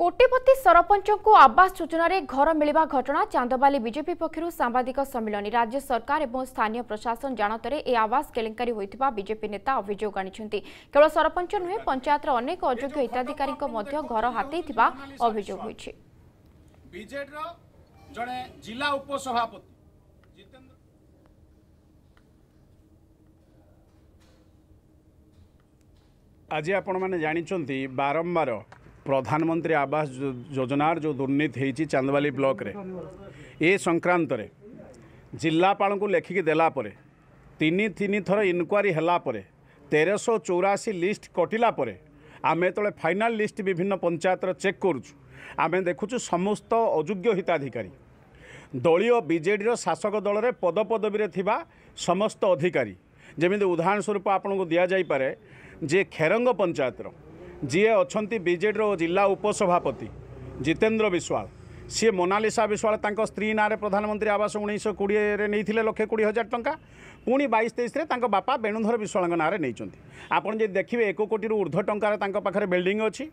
କୋଟିପତି ସରପଞ୍ଚଙ୍କୁ ଆବାସ ଯୋଜନାରେ ଘର ମିଳିବା ଘଟଣା ଚାନ୍ଦବାଲି ବିଜେପି ପକ୍ଷରୁ ସାମ୍ବାଦିକ ସମ୍ମିଳନୀ ରାଜ୍ୟ ସରକାର ଏବଂ ସ୍ଥାନୀୟ ପ୍ରଶାସନ ଜାଣତରେ ଏହି ଆବାସ କେଳେଙ୍କାରୀ ହୋଇଥିବା ବିଜେପି ନେତା ଅଭିଯୋଗ ଆଣିଛନ୍ତି କେବଳ ସରପଞ୍ଚ ନୁହେଁ ପଞ୍ଚାୟତର ଅନେକ ଅଯୋଗ୍ୟ ହିତାଧିକାରୀଙ୍କ ମଧ୍ୟ ଘର ହାତେଇଥିବା ଅଭିଯୋଗ ହୋଇଛି ଆଜି ଆପଣମାନେ ଜାଣିଛନ୍ତି ବାରମ୍ବାର ପ୍ରଧାନମନ୍ତ୍ରୀ ଆବାସ ଯୋଜନାର ଯେଉଁ ଦୁର୍ନୀତି ହେଇଛି ଚାନ୍ଦବାଲି ବ୍ଲକରେ ଏ ସଂକ୍ରାନ୍ତରେ ଜିଲ୍ଲାପାଳଙ୍କୁ ଲେଖିକି ଦେଲା ପରେ ତିନି ତିନି ଥର ଇନକ୍ୱାରି ହେଲା ପରେ ତେରଶହ ଚଉରାଅଶୀ ଲିଷ୍ଟ କଟିଲା ପରେ ଆମେ ଯେତେବେଳେ ଫାଇନାଲ ଲିଷ୍ଟ ବିଭିନ୍ନ ପଞ୍ଚାୟତର ଚେକ୍ କରୁଛୁ ଆମେ ଦେଖୁଛୁ ସମସ୍ତ ଅଯୋଗ୍ୟ ହିତାଧିକାରୀ ଦଳୀୟ ବିଜେଡ଼ିର ଶାସକ ଦଳରେ ପଦପଦବୀରେ ଥିବା ସମସ୍ତ ଅଧିକାରୀ ଯେମିତି ଉଦାହରଣ ସ୍ୱରୂପ ଆପଣଙ୍କୁ ଦିଆଯାଇପାରେ ଯେ ଖେରଙ୍ଗ ପଞ୍ଚାୟତର ଯିଏ ଅଛନ୍ତି ବିଜେଡ଼ିର ଜିଲ୍ଲା ଉପସଭାପତି ଜିତେନ୍ଦ୍ର ବିଶ୍ୱାଳ ସିଏ ମୋନାଲିସା ବିଶ୍ୱାଳ ତାଙ୍କ ସ୍ତ୍ରୀ ନାଁରେ ପ୍ରଧାନମନ୍ତ୍ରୀ ଆବାସ ଉଣେଇଶହ କୋଡ଼ିଏରେ ନେଇଥିଲେ ଲକ୍ଷେ କୋଡ଼ିଏ ହଜାର ଟଙ୍କା ପୁଣି ବାଇଶ ତେଇଶରେ ତାଙ୍କ ବାପା ବେଣୁଧର ବିଶ୍ୱାଳଙ୍କ ନାଁରେ ନେଇଛନ୍ତି ଆପଣ ଯଦି ଦେଖିବେ ଏକ କୋଟିରୁ ଉର୍ଦ୍ଧ୍ୱ ଟଙ୍କାର ତାଙ୍କ ପାଖରେ ବିଲ୍ଡିଂ ଅଛି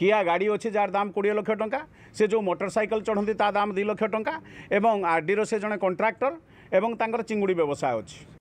କିଆ ଗାଡ଼ି ଅଛି ଯାହାର ଦାମ କୋଡ଼ିଏ ଲକ୍ଷ ଟଙ୍କା ସେ ଯେଉଁ ମୋଟର ସାଇକେଲ ଚଢ଼ନ୍ତି ତା ଦାମ ଦୁଇ ଲକ୍ଷ ଟଙ୍କା ଏବଂ ଆର୍ଡ଼ିର ସେ ଜଣେ କଣ୍ଟ୍ରାକ୍ଟର ଏବଂ ତାଙ୍କର ଚିଙ୍ଗୁଡ଼ି ବ୍ୟବସାୟ ଅଛି